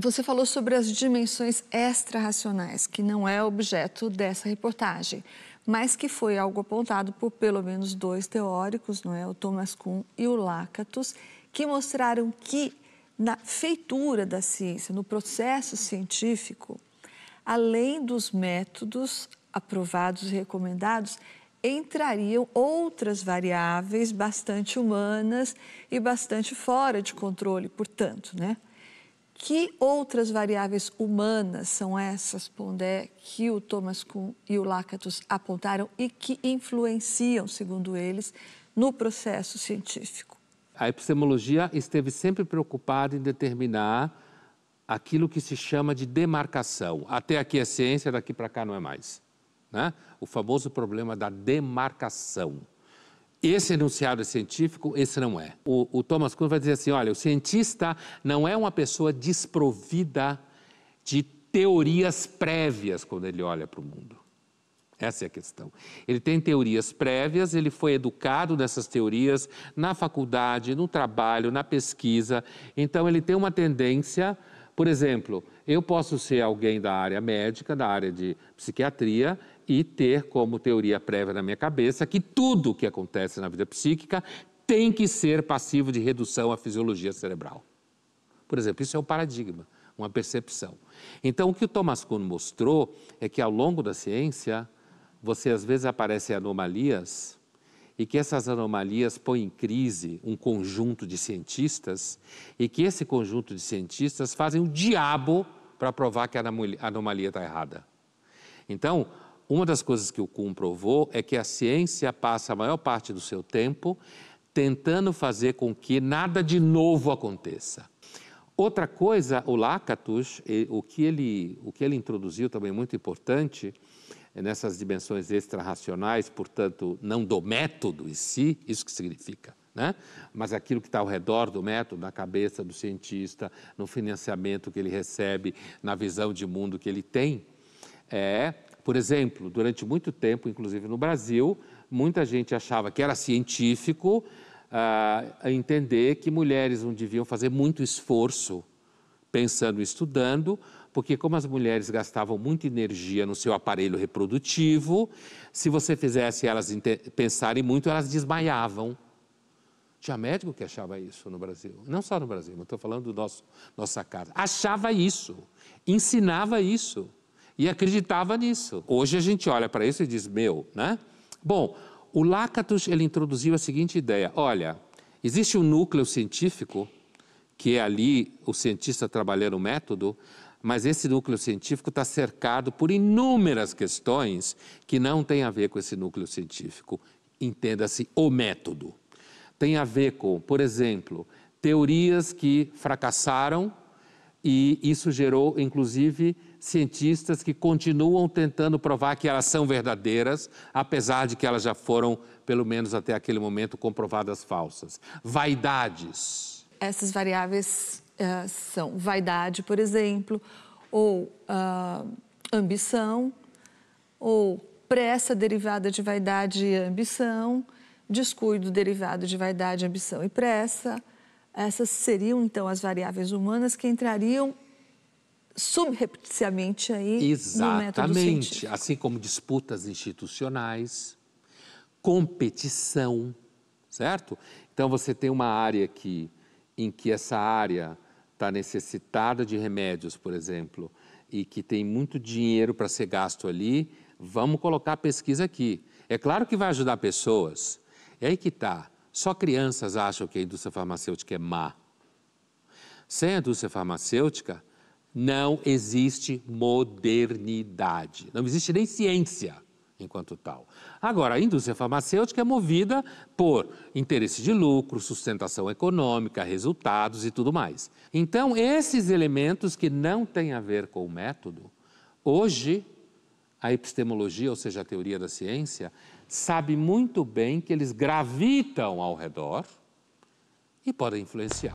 Você falou sobre as dimensões extrarracionais, que não é objeto dessa reportagem, mas que foi algo apontado por pelo menos dois teóricos, não é? o Thomas Kuhn e o Lakatos, que mostraram que na feitura da ciência, no processo científico, além dos métodos aprovados e recomendados, entrariam outras variáveis bastante humanas e bastante fora de controle, portanto, né? Que outras variáveis humanas são essas, Pondé, que o Thomas Kuhn e o Lakatos apontaram e que influenciam, segundo eles, no processo científico? A epistemologia esteve sempre preocupada em determinar aquilo que se chama de demarcação. Até aqui é ciência, daqui para cá não é mais. Né? O famoso problema da demarcação. Esse enunciado é científico, esse não é. O, o Thomas Kuhn vai dizer assim: olha, o cientista não é uma pessoa desprovida de teorias prévias quando ele olha para o mundo. Essa é a questão. Ele tem teorias prévias, ele foi educado nessas teorias na faculdade, no trabalho, na pesquisa. Então, ele tem uma tendência por exemplo, eu posso ser alguém da área médica, da área de psiquiatria e ter como teoria prévia na minha cabeça que tudo o que acontece na vida psíquica tem que ser passivo de redução à fisiologia cerebral. Por exemplo, isso é um paradigma, uma percepção. Então, o que o Thomas Kuhn mostrou é que ao longo da ciência, você às vezes aparece anomalias e que essas anomalias põem em crise um conjunto de cientistas e que esse conjunto de cientistas fazem o diabo para provar que a anomalia está errada. Então, uma das coisas que o Kuhn provou é que a ciência passa a maior parte do seu tempo tentando fazer com que nada de novo aconteça. Outra coisa, o Lakatos, o que ele, o que ele introduziu também muito importante é, nessas dimensões extrarracionais, portanto, não do método em si, isso que significa, né? mas aquilo que está ao redor do método, na cabeça do cientista, no financiamento que ele recebe, na visão de mundo que ele tem. É, por exemplo, durante muito tempo, inclusive no Brasil, muita gente achava que era científico a entender que mulheres não deviam fazer muito esforço pensando e estudando, porque como as mulheres gastavam muita energia no seu aparelho reprodutivo, se você fizesse elas pensarem muito, elas desmaiavam. Tinha médico que achava isso no Brasil, não só no Brasil, mas estou falando do nosso nossa casa. Achava isso, ensinava isso e acreditava nisso. Hoje a gente olha para isso e diz meu, né? Bom, o Lakatos ele introduziu a seguinte ideia: olha, existe um núcleo científico que é ali o cientista trabalhando o método, mas esse núcleo científico está cercado por inúmeras questões que não têm a ver com esse núcleo científico. Entenda-se o método. Tem a ver com, por exemplo, teorias que fracassaram e isso gerou, inclusive, cientistas que continuam tentando provar que elas são verdadeiras, apesar de que elas já foram, pelo menos até aquele momento, comprovadas falsas. Vaidades. Essas variáveis uh, são vaidade, por exemplo, ou uh, ambição, ou pressa derivada de vaidade e ambição, descuido derivado de vaidade, ambição e pressa essas seriam, então, as variáveis humanas que entrariam subrepticiamente aí Exatamente. no método científico. Assim como disputas institucionais, competição, certo? Então, você tem uma área que, em que essa área está necessitada de remédios, por exemplo, e que tem muito dinheiro para ser gasto ali, vamos colocar pesquisa aqui. É claro que vai ajudar pessoas. É aí que está. Só crianças acham que a indústria farmacêutica é má. Sem a indústria farmacêutica, não existe modernidade, não existe nem ciência enquanto tal. Agora, a indústria farmacêutica é movida por interesse de lucro, sustentação econômica, resultados e tudo mais. Então, esses elementos que não têm a ver com o método, hoje a epistemologia, ou seja, a teoria da ciência, sabe muito bem que eles gravitam ao redor e podem influenciar.